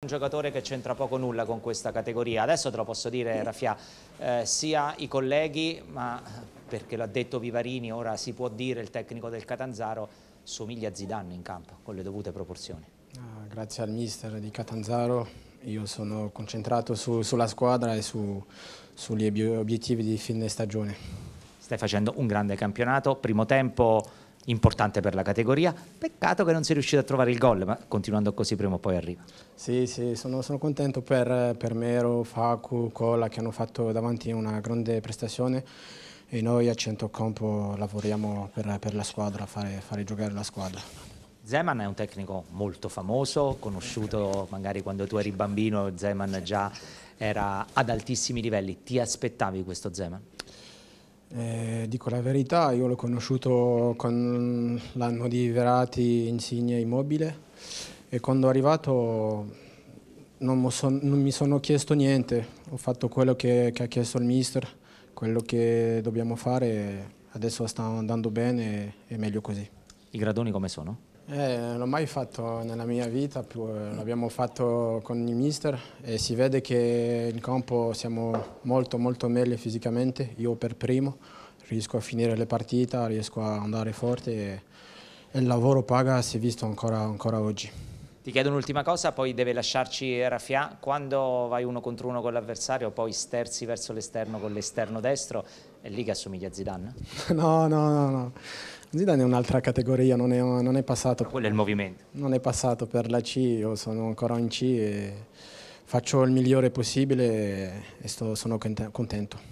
Un giocatore che c'entra poco nulla con questa categoria, adesso te lo posso dire Raffia, eh, sia i colleghi, ma perché l'ha detto Vivarini, ora si può dire il tecnico del Catanzaro, somiglia a Zidane in campo, con le dovute proporzioni. Ah, grazie al mister di Catanzaro, io sono concentrato su, sulla squadra e su, sugli obiettivi di fine stagione. Stai facendo un grande campionato, primo tempo importante per la categoria. Peccato che non si sia riuscito a trovare il gol, ma continuando così prima o poi arriva. Sì, sì, sono, sono contento per, per, Mero, Facu, Cola che hanno fatto davanti una grande prestazione e noi a Centrocampo lavoriamo per, per la squadra, fare, fare giocare la squadra. Zeman è un tecnico molto famoso, conosciuto magari quando tu eri bambino, Zeman già era ad altissimi livelli. Ti aspettavi questo Zeman? Eh, dico la verità, io l'ho conosciuto con l'anno di Verati Insigne Immobile e quando è arrivato non, son, non, mi sono chiesto niente, ho fatto quello che, che, ha chiesto il mister, quello che dobbiamo fare, adesso sta andando bene e meglio così. I gradoni come sono? Eh, non l'ho mai fatto nella mia vita, eh, l'abbiamo fatto con il mister e si vede che in campo siamo molto molto meglio fisicamente, io per primo riesco a finire le partite, riesco a andare forte e, e il lavoro paga si è visto ancora, ancora oggi. Ti chiedo un'ultima cosa, poi deve lasciarci Raffià. Quando vai uno contro uno con l'avversario, poi sterzi verso l'esterno con l'esterno destro, è lì che assomiglia a Zidane? No, no, no, no. Zidane è un'altra categoria, non è, non è passato. Però quello è il movimento. Non è passato per la C, io sono ancora in C e faccio il migliore possibile e sto, sono contento.